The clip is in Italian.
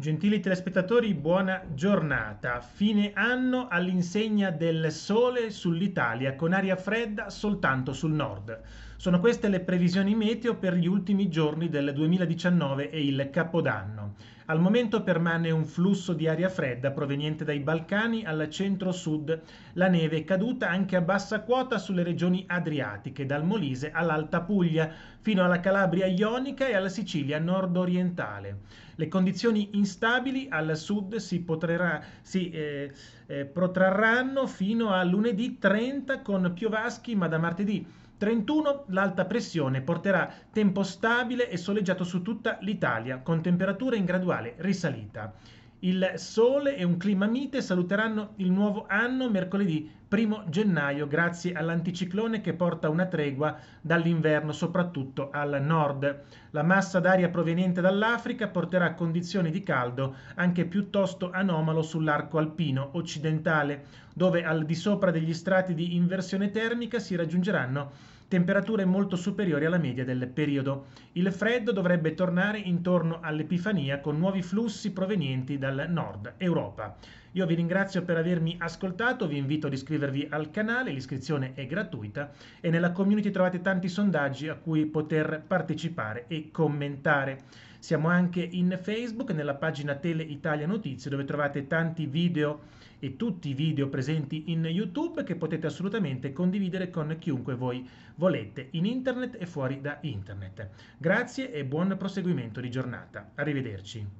Gentili telespettatori, buona giornata. Fine anno all'insegna del sole sull'Italia, con aria fredda soltanto sul nord. Sono queste le previsioni meteo per gli ultimi giorni del 2019 e il capodanno. Al momento permane un flusso di aria fredda proveniente dai Balcani alla centro-sud. La neve è caduta anche a bassa quota sulle regioni adriatiche, dal Molise all'Alta Puglia, fino alla Calabria ionica e alla Sicilia nord-orientale. Le condizioni instabili al sud si, potrerà, si eh, eh, protrarranno fino a lunedì 30 con piovaschi, ma da martedì 31 l'alta pressione porterà tempo stabile e soleggiato su tutta l'Italia, con temperature in graduale risalita. Il sole e un clima mite saluteranno il nuovo anno mercoledì primo gennaio grazie all'anticiclone che porta una tregua dall'inverno soprattutto al nord. La massa d'aria proveniente dall'Africa porterà condizioni di caldo anche piuttosto anomalo sull'arco alpino occidentale, dove al di sopra degli strati di inversione termica si raggiungeranno temperature molto superiori alla media del periodo. Il freddo dovrebbe tornare intorno all'Epifania con nuovi flussi provenienti dal nord Europa. Io vi ringrazio per avermi ascoltato, vi invito ad iscrivervi al canale, l'iscrizione è gratuita e nella community trovate tanti sondaggi a cui poter partecipare e commentare. Siamo anche in Facebook, nella pagina Tele Italia Notizie, dove trovate tanti video e tutti i video presenti in YouTube che potete assolutamente condividere con chiunque voi volete, in internet e fuori da internet. Grazie e buon proseguimento di giornata. Arrivederci.